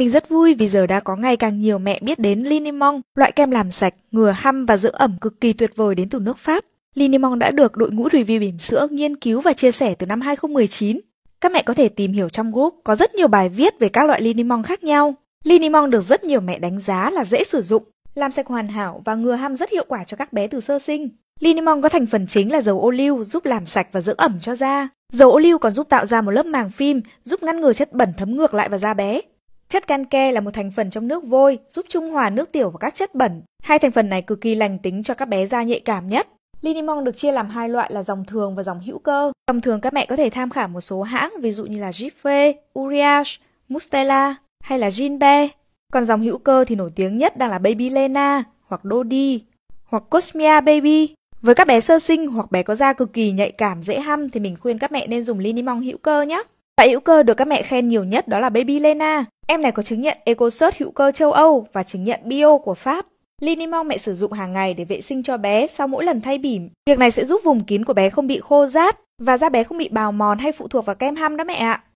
Mình rất vui vì giờ đã có ngày càng nhiều mẹ biết đến Linimong, loại kem làm sạch, ngừa hăm và dưỡng ẩm cực kỳ tuyệt vời đến từ nước Pháp. Linimong đã được đội ngũ review bỉm sữa nghiên cứu và chia sẻ từ năm 2019. Các mẹ có thể tìm hiểu trong group có rất nhiều bài viết về các loại Linimong khác nhau. Linimong được rất nhiều mẹ đánh giá là dễ sử dụng, làm sạch hoàn hảo và ngừa hăm rất hiệu quả cho các bé từ sơ sinh. Linimon có thành phần chính là dầu ô liu giúp làm sạch và dưỡng ẩm cho da. Dầu ô liu còn giúp tạo ra một lớp màng phim, giúp ngăn ngừa chất bẩn thấm ngược lại vào da bé. Chất canke là một thành phần trong nước vôi, giúp trung hòa nước tiểu và các chất bẩn. Hai thành phần này cực kỳ lành tính cho các bé da nhạy cảm nhất. Linimon được chia làm hai loại là dòng thường và dòng hữu cơ. Dòng thường các mẹ có thể tham khảo một số hãng ví dụ như là Giffe, Uriage, Mustela hay là Jinbe. Còn dòng hữu cơ thì nổi tiếng nhất đang là Baby Lena hoặc Dodi hoặc Cosmia Baby. Với các bé sơ sinh hoặc bé có da cực kỳ nhạy cảm dễ hăm thì mình khuyên các mẹ nên dùng Linimon hữu cơ nhé. Loại hữu cơ được các mẹ khen nhiều nhất đó là Baby Lena. Em này có chứng nhận EcoCert hữu cơ châu Âu và chứng nhận bio của Pháp. Linimong mẹ sử dụng hàng ngày để vệ sinh cho bé sau mỗi lần thay bỉm. Việc này sẽ giúp vùng kín của bé không bị khô rát và da bé không bị bào mòn hay phụ thuộc vào kem ham đó mẹ ạ.